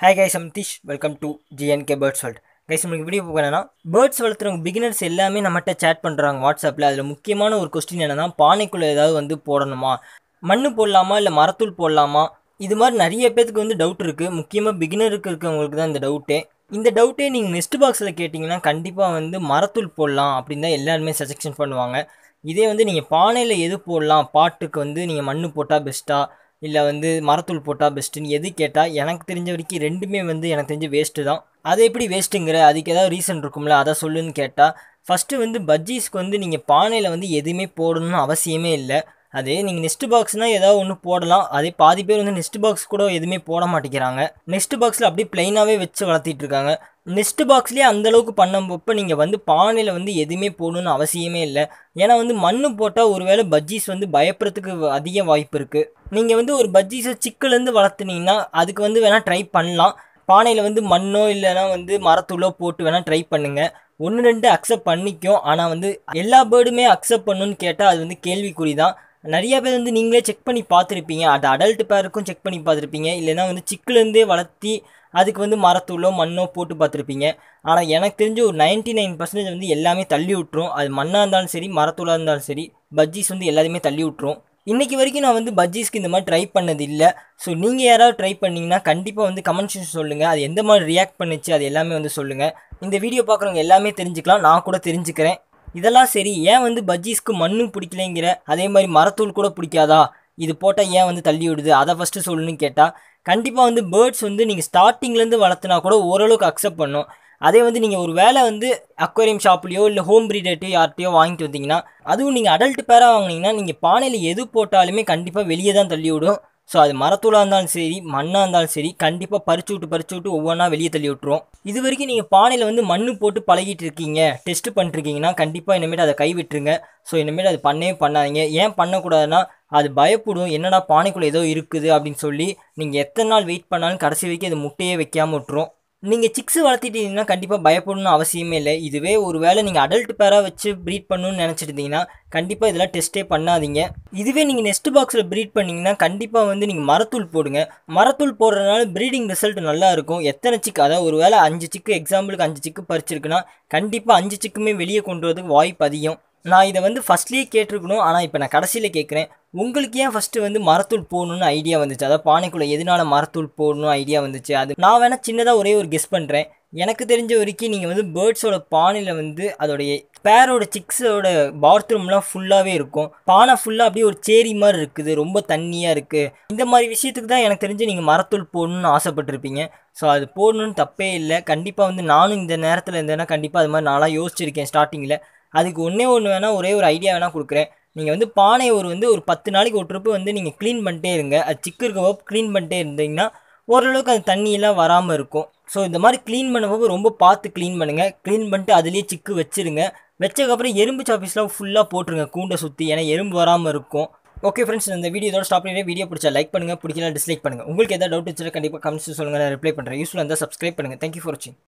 hi guys அம்திஷ் welcome to GNK birds world guys நம்மளுக்கு video போகிறேன்னா பேர்ட்ஸ் வளர்த்துறவங்க பிகினர்ஸ் எல்லாமே நம்மகிட்ட சேட் பண்ணுறாங்க வாட்ஸ்அப்பில் அதில் முக்கியமான ஒரு கொஸ்டின் என்னென்னா பானைக்குள்ளே ஏதாவது வந்து போடணுமா மண் போடலாமா இல்லை மரத்தூள் போடலாமா இது மாதிரி நிறைய பேத்துக்கு வந்து டவுட் இருக்குது முக்கியமாக பிகினருக்கு இருக்கிறவங்களுக்கு தான் இந்த டவுட்டே இந்த டவுட்டே நீங்கள் நெஸ்ட் பாக்ஸில் கேட்டிங்கன்னா கண்டிப்பாக வந்து மரத்தூள் போடலாம் அப்படின்னு தான் எல்லாருமே சஜெக்ஷன் பண்ணுவாங்க இதே வந்து நீங்கள் பானையில் எது போடலாம் பாட்டுக்கு வந்து நீங்கள் மண் போட்டால் பெஸ்ட்டாக இல்லை வந்து மரத்தூள் போட்டால் பெஸ்ட்டுன்னு எது கேட்டால் எனக்கு தெரிஞ்ச வரைக்கும் ரெண்டுமே வந்து எனக்கு தெரிஞ்ச வேஸ்ட்டு தான் அது எப்படி வேஸ்ட்டுங்கிற அதுக்கு ஏதாவது ரீசன் இருக்கும்ல அதை சொல்லுன்னு கேட்டால் ஃபஸ்ட்டு வந்து பஜ்ஜீஸ்க்கு வந்து நீங்கள் பானையில் வந்து எதுவுமே போடணும்னு அவசியமே இல்லை அதே நீங்கள் நெஸ்ட் பாக்ஸ்னால் ஏதாவது ஒன்று போடலாம் அதே பாதி பேர் வந்து நெஸ்ட் பாக்ஸ் கூட எதுவுமே போட மாட்டேங்கிறாங்க நெஸ்ட் பாக்ஸில் அப்படியே பிளைனாகவே வச்சு வளர்த்திட்டு இருக்காங்க மிஸ்ட் பாக்ஸ்லேயே அந்தளவுக்கு பண்ணப்போ நீங்கள் வந்து பானையில் வந்து எதுவுமே போடணும்னு அவசியமே இல்லை ஏன்னா வந்து மண் போட்டால் ஒருவேளை பஜ்ஜீஸ் வந்து பயப்படுறதுக்கு அதிக வாய்ப்பு இருக்குது நீங்கள் வந்து ஒரு பஜ்ஜீஸை சிக்கலேருந்து வளர்த்துனீங்கன்னா அதுக்கு வந்து வேணால் ட்ரை பண்ணலாம் பானையில் வந்து மண்ணோ இல்லைனா வந்து மரத்துள்ளோ போட்டு வேணால் ட்ரை பண்ணுங்கள் ஒன்று ரெண்டு அக்செப்ட் பண்ணிக்கும் ஆனால் வந்து எல்லா பேர்டுமே அக்செப்ட் பண்ணுன்னு கேட்டால் அது வந்து கேள்விக்குறி தான் நிறைய பேர் வந்து நீங்களே செக் பண்ணி பார்த்துருப்பீங்க அது அடல்ட் பேருக்கும் செக் பண்ணி பார்த்துருப்பீங்க இல்லைனா வந்து சிக்கிலேருந்தே வளர்த்தி அதுக்கு வந்து மரத்தூளோ மண்ணோ போட்டு பார்த்துருப்பீங்க ஆனால் எனக்கு தெரிஞ்ச ஒரு நைன்ட்டி நைன் பர்சன்டேஜ் வந்து எல்லாமே தள்ளி விட்டுரும் அது மண்ணாக இருந்தாலும் சரி மரத்தூளாக இருந்தாலும் சரி பஜ்ஜிஸ் வந்து எல்லாத்தையுமே தள்ளி விட்டுரும் இன்றைக்கி வரைக்கும் நான் வந்து பஜ்ஜீஸ்க்கு இந்த மாதிரி ட்ரை பண்ணது இல்லை ஸோ நீங்கள் யாராவது ட்ரை பண்ணிங்கன்னா கண்டிப்பாக வந்து கமெண்ட்ஸ் சொல்லுங்கள் அது எந்த மாதிரி ரியாக்ட் பண்ணுச்சு அது எல்லாமே வந்து சொல்லுங்கள் இந்த வீடியோ பார்க்குறவங்க எல்லாமே தெரிஞ்சுக்கலாம் நான் கூட தெரிஞ்சுக்கிறேன் இதெல்லாம் சரி ஏன் வந்து பஜ்ஜீஸ்க்கு மண்ணும் பிடிக்கலைங்கிற அதே மாதிரி மரத்தூள் கூட பிடிக்காதா இது போட்டால் ஏன் வந்து தள்ளி விடுது அதை ஃபஸ்ட்டு சொல்லணும்னு கேட்டால் கண்டிப்பாக வந்து பேர்ட்ஸ் வந்து நீங்கள் ஸ்டார்டிங்லேருந்து வளர்த்துனா கூட ஓரளவுக்கு அக்செப்ட் பண்ணும் அதே வந்து நீங்கள் ஒரு வேலை வந்து அக்வேரியம் ஷாப்லேயோ இல்லை ஹோம் ப்ரீடர்ட்டையோ யார்கிட்டையோ வாங்கிட்டு வந்தீங்கன்னா அதுவும் நீங்கள் அடல்ட் பேராக வாங்கினீங்கன்னா நீங்கள் பானையில் எது போட்டாலுமே கண்டிப்பாக வெளியே தான் தள்ளி விடும் ஸோ அது மரத்தூளாக இருந்தாலும் சரி மண்ணாக இருந்தாலும் சரி கண்டிப்பாக பறிச்சு விட்டு பறிச்சு விட்டு ஒவ்வொன்றா வெளியே தள்ளி விட்டுரும் இது வரைக்கும் நீங்கள் பானையில் வந்து மண் போட்டு பழகிட்டு இருக்கீங்க டெஸ்ட் பண்ணிட்டுருக்கீங்கன்னா கண்டிப்பாக இனிமேட்டு அதை கைவிட்டுருங்க ஸோ இனிமேல் அது பண்ணவே பண்ணாதீங்க ஏன் பண்ணக்கூடாதுன்னா அது பயப்படும் என்னடா பானைக்குள்ளே ஏதோ இருக்குது அப்படின்னு சொல்லி நீங்கள் எத்தனை நாள் வெயிட் பண்ணாலும் கடைசி வரைக்கும் அது முட்டையே வைக்காமல் விட்டுரும் நீங்கள் சிக்ஸ் வளர்த்திட்டீங்கன்னா கண்டிப்பாக பயப்படணும் அவசியமே இல்லை இதுவே ஒரு வேளை நீங்கள் அடல்ட் பேராக வச்சு ப்ரீட் பண்ணணும்னு நினச்சிருந்தீங்கன்னா கண்டிப்பாக இதெல்லாம் டெஸ்ட்டே பண்ணாதீங்க இதுவே நீங்கள் நெஸ்ட் பாக்ஸில் ப்ரீட் பண்ணிங்கன்னா கண்டிப்பாக வந்து நீங்கள் மரத்தூள் போடுங்க மரத்தூள் போடுறதுனால ப்ரீடிங் ரிசல்ட் நல்லா இருக்கும் எத்தனை சிக்கு அதாவது ஒரு வேளை அஞ்சு சிக்கு எக்ஸாம்பிளுக்கு அஞ்சு சிக்கு பறிச்சிருக்குன்னா கண்டிப்பாக அஞ்சு சிக்குமே வெளியே கொண்டு வரதுக்கு வாய்ப்பு அதிகம் நான் இதை வந்து ஃபஸ்ட்லேயே கேட்டிருக்கணும் ஆனால் இப்போ நான் கடைசியில் கேட்குறேன் உங்களுக்கு ஏன் ஃபஸ்ட்டு வந்து மரத்தூள் போகணுன்னு ஐடியா வந்துச்சு அதாவது பானைக்குள்ளே எதனால மரத்தூள் போடணும் ஐடியா வந்துச்சு அது நான் வேணால் சின்னதாக ஒரே ஒரு கெஸ் பண்ணுறேன் எனக்கு தெரிஞ்ச வரைக்கும் நீங்கள் வந்து பேர்ட்ஸோட பானையில் வந்து அதோடைய பேரோட சிக்ஸோட பாத்ரூம்லாம் ஃபுல்லாகவே இருக்கும் பானை ஃபுல்லாக அப்படியே ஒரு சேரி மாதிரி இருக்குது ரொம்ப தண்ணியாக இருக்குது இந்த மாதிரி விஷயத்துக்கு தான் எனக்கு தெரிஞ்சு நீங்கள் மரத்தூள் போடணும்னு ஆசைப்பட்டிருப்பீங்க ஸோ அது போடணும்னு தப்பே இல்லை கண்டிப்பாக வந்து நானும் இந்த நேரத்தில் இருந்தேன்னா கண்டிப்பாக அது மாதிரி நானாக யோசிச்சிருக்கேன் ஸ்டார்டிங்கில் அதுக்கு ஒன்றே ஒன்று வேணால் ஒரே ஒரு ஐடியா வேணால் கொடுக்குறேன் நீங்கள் வந்து பானையை ஒரு வந்து ஒரு பத்து நாளைக்கு ஒரு ட்ரிப்பு வந்து நீங்கள் க்ளீன் பண்ணிட்டே இருங்க அது சிக்கு இருக்கப்போ க்ளீன் பண்ணிட்டே இருந்தீங்கன்னா ஓரளவுக்கு அந்த தண்ணியெல்லாம் வராமல் இருக்கும் ஸோ இந்த மாதிரி க்ளீன் பண்ணப்போ ரொம்ப பார்த்து க்ளீன் பண்ணுங்கள் க்ளீன் பண்ணிட்டு அதுலேயே சிக்கு வச்சுருங்க வச்சதுக்கப்புறம் எறும்பு சாப்பீஸ்லாம் ஃபுல்லாக போட்டுருங்க கூண்டை சுற்றி ஏன்னா எறும்பு வராமல் இருக்கும் ஓகே ஃப்ரெண்ட்ஸ் இந்த வீடியோ இதோட ஸ்டாப் பண்ணிட்டு வீடியோ பிடிச்சா லைக் பண்ணுங்கள் பிடிக்கல டிஸ்லைக் பண்ணுங்கள் உங்களுக்கு எதாவது டவுட் வச்சுட்டு கண்டிப்பாக கமெண்ட்ஸ் சொல்லுங்கள் நான் ரிப்ளை பண்ணுறேன் யூஸ்ஃபுல்லாக இருந்தால் சப்ஸ்கிரைப் பண்ணுங்கள் தேங்க்யூ ஃபார் வாட்சிங்